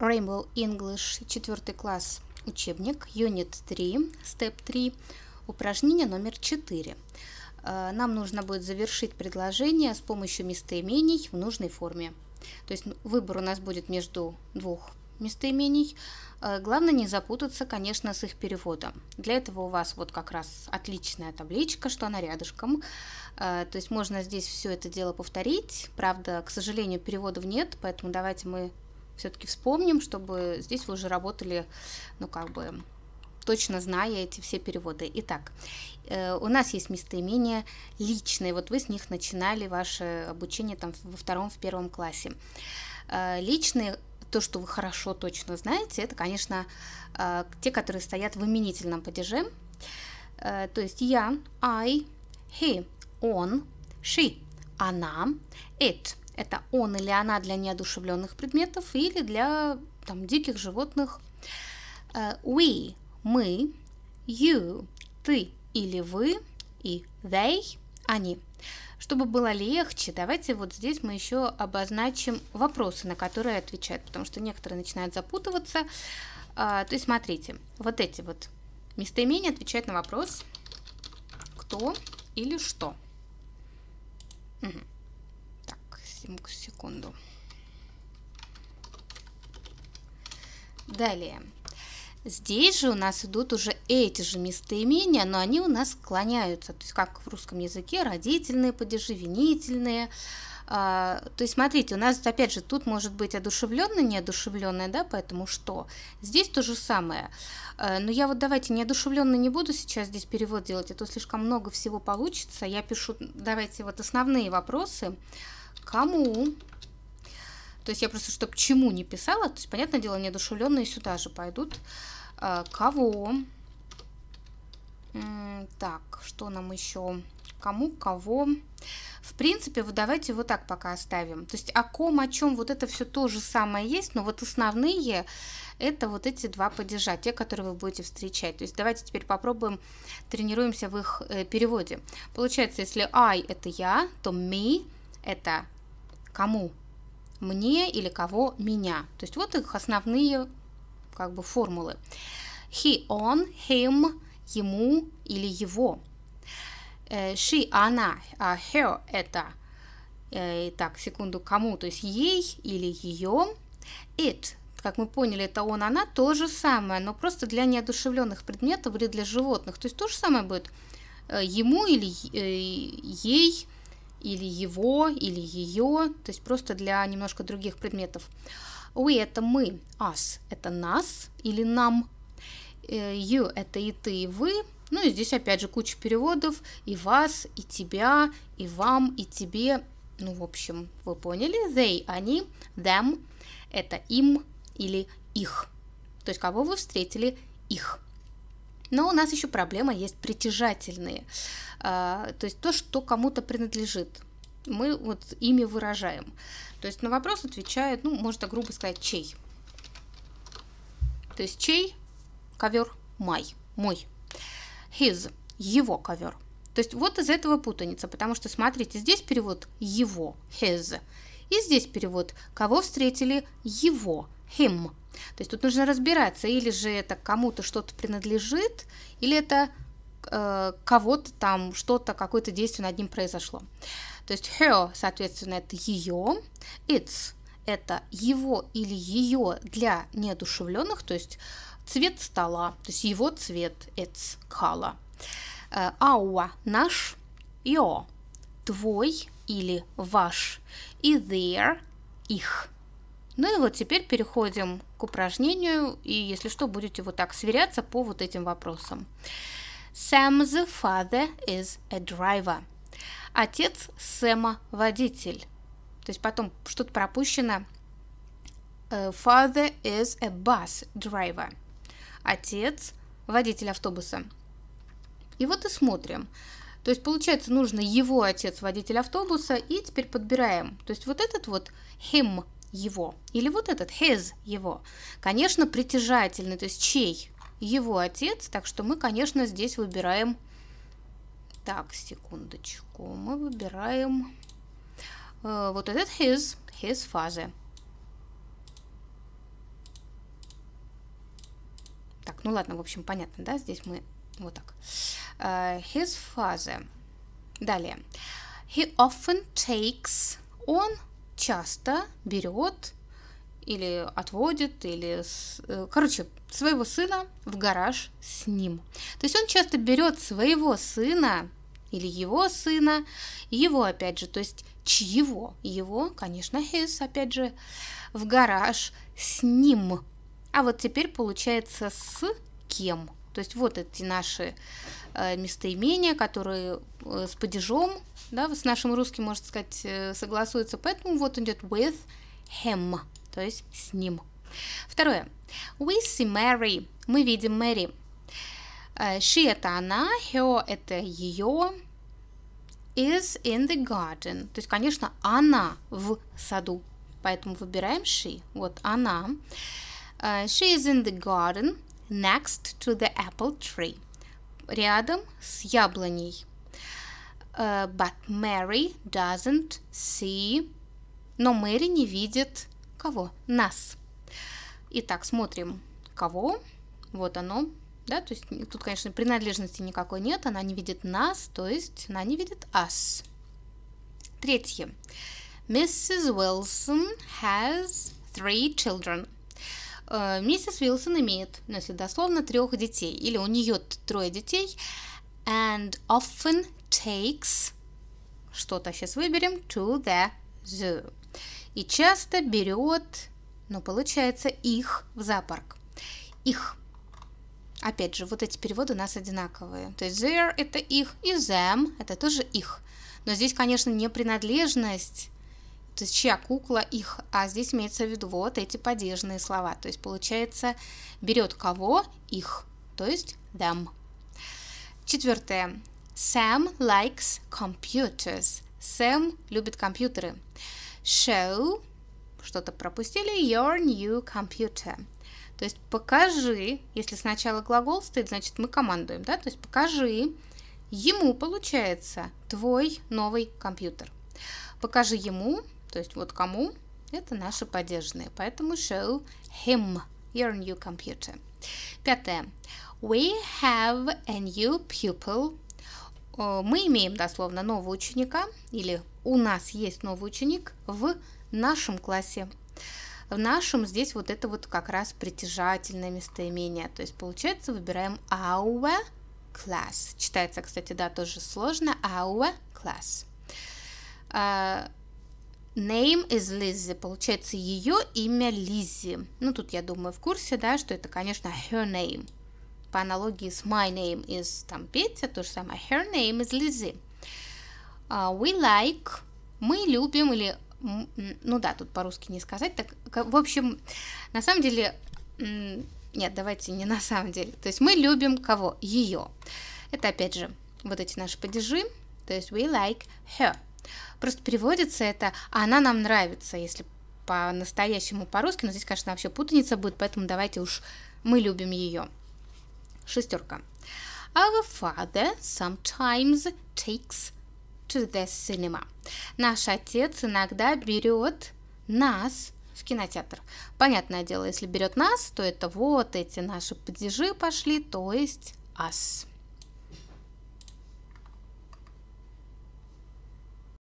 Rainbow English 4 класс учебник, Unit 3, Step 3, упражнение номер 4. Э, нам нужно будет завершить предложение с помощью местоимений в нужной форме. То есть выбор у нас будет между двух местоимений. Э, главное не запутаться, конечно, с их переводом. Для этого у вас вот как раз отличная табличка, что она рядышком. Э, то есть можно здесь все это дело повторить. Правда, к сожалению, переводов нет, поэтому давайте мы все-таки вспомним, чтобы здесь вы уже работали, ну, как бы, точно зная эти все переводы. Итак, э, у нас есть местоимения личные, вот вы с них начинали ваше обучение там во втором, в первом классе. Э, личные то, что вы хорошо точно знаете, это, конечно, э, те, которые стоят в именительном падеже. Э, то есть я, I, he, он, she, она, it. Это он или она для неодушевленных предметов или для там, диких животных. Э, we – мы, you – ты или вы, и they – они. Чтобы было легче, давайте вот здесь мы еще обозначим вопросы, на которые отвечают, потому что некоторые начинают запутываться. Э, то есть смотрите, вот эти вот местоимения отвечают на вопрос «кто» или «что». Угу секунду. Далее. Здесь же у нас идут уже эти же местоимения, но они у нас склоняются. То есть, как в русском языке, родительные падежи, винительные. А, то есть, смотрите, у нас, опять же, тут может быть одушевленное, неодушевленное, да, поэтому что? Здесь то же самое. А, но я вот давайте неодушевленно не буду сейчас здесь перевод делать, а то слишком много всего получится. Я пишу, давайте, вот основные Вопросы кому. То есть я просто, чтобы чему не писала, то есть, понятное дело, неодушевленные сюда же пойдут. А, кого? так, что нам еще? Кому, кого? В принципе, вот давайте вот так пока оставим. То есть о ком, о чем, вот это все то же самое есть, но вот основные это вот эти два падежа, те, которые вы будете встречать. То есть давайте теперь попробуем, тренируемся в их э, переводе. Получается, если I – это я, то me – это Кому? Мне или кого? Меня. То есть вот их основные как бы формулы. He, он, him, ему или его. Э, she, она, а her – это, э, так, секунду, кому, то есть ей или ее. It, как мы поняли, это он, она, то же самое, но просто для неодушевленных предметов или для животных. То есть то же самое будет э, ему или ей, или его, или ее, то есть просто для немножко других предметов. We – это мы, us – это нас или нам, you э, – это и ты, и вы, ну и здесь опять же куча переводов, и вас, и тебя, и вам, и тебе, ну в общем, вы поняли, they – они, them – это им или их, то есть кого вы встретили, их – но у нас еще проблема есть притяжательные, а, то есть то, что кому-то принадлежит. Мы вот ими выражаем. То есть на вопрос отвечает, ну, можно грубо сказать, чей. То есть чей ковер май, мой. His, его ковер. То есть вот из этого путаница, потому что, смотрите, здесь перевод его, his, и здесь перевод кого встретили его, him. То есть тут нужно разбираться, или же это кому-то что-то принадлежит, или это э, кого-то там что-то, какое-то действие над ним произошло. То есть her, соответственно, это ее, its это его или ее для неодушевленных, то есть цвет стола, то есть его цвет it's color. Ауа э, – наш, your – твой или ваш, и there, их. Ну и вот теперь переходим к упражнению, и если что, будете вот так сверяться по вот этим вопросам. Sam's father is a driver. Отец Сэма – водитель. То есть потом что-то пропущено. Э, father is a bus driver. Отец – водитель автобуса. И вот и смотрим. То есть, получается, нужно его отец водитель автобуса, и теперь подбираем. То есть вот этот вот him его. Или вот этот his его. Конечно, притяжательный, то есть чей? Его отец, так что мы, конечно, здесь выбираем... Так, секундочку, мы выбираем э, вот этот his, his father. Так, ну ладно, в общем, понятно, да, здесь мы вот так. Uh, his father. Далее. He often takes... Он часто берет или отводит, или, э, короче, своего сына в гараж с ним. То есть он часто берет своего сына или его сына, его опять же, то есть чьего? Его, конечно, his, опять же, в гараж с ним. А вот теперь получается с кем? То есть вот эти наши э, местоимения, которые э, с падежом, да, с нашим русским, можно сказать, э, согласуются. Поэтому вот идет with him, то есть с ним. Второе. We see Mary. Мы видим Мэри. She – это она, her – это ее, is in the garden. То есть, конечно, она в саду. Поэтому выбираем she. Вот она. She is in the garden – next to the apple tree. Рядом с яблоней. Uh, but Mary doesn't see... Но Мэри не видит кого? Нас. Итак, смотрим. Кого? Вот оно. Да, то есть тут, конечно, принадлежности никакой нет. Она не видит нас, то есть она не видит us. Третье. Mrs. Wilson has three children – Э, миссис Уилсон имеет, ну, если дословно, трех детей, или у нее трое детей, and often takes, что-то сейчас выберем, to the zoo. И часто берет, ну, получается, их в зоопарк. Их. Опять же, вот эти переводы у нас одинаковые. То есть their – это их, и them – это тоже их. Но здесь, конечно, не принадлежность то есть чья кукла их, а здесь имеется в виду вот эти падежные слова, то есть получается берет кого их, то есть them. Четвертое. Sam likes computers. Сэм любит компьютеры. Show что-то пропустили your new computer. То есть покажи, если сначала глагол стоит, значит мы командуем, да? То есть покажи ему, получается, твой новый компьютер. Покажи ему то есть вот кому? Это наши поддержанные. Поэтому show him your new computer. Пятое. We have a new pupil. Э, мы имеем дословно нового ученика или у нас есть новый ученик в нашем классе. В нашем здесь вот это вот как раз притяжательное местоимение. То есть получается выбираем our class. Читается, кстати, да, тоже сложно. Our class. Э, Name is Lizzy, получается, ее имя Лиззи. Ну, тут, я думаю, в курсе, да, что это, конечно, her name. По аналогии с my name is там Петя, то же самое, her name is Lizzy. Uh, а, we like, мы любим, или, ну да, тут по-русски не сказать, так, в общем, на самом деле, нет, давайте не на самом деле, то есть мы любим кого? Ее. Это, опять же, вот эти наши падежи, то есть we like her, Просто переводится это «она нам нравится», если по-настоящему по-русски, но здесь, конечно, вообще путаница будет, поэтому давайте уж мы любим ее. Шестерка. Our father sometimes takes to the cinema. Наш отец иногда берет нас в кинотеатр. Понятное дело, если берет нас, то это вот эти наши падежи пошли, то есть us.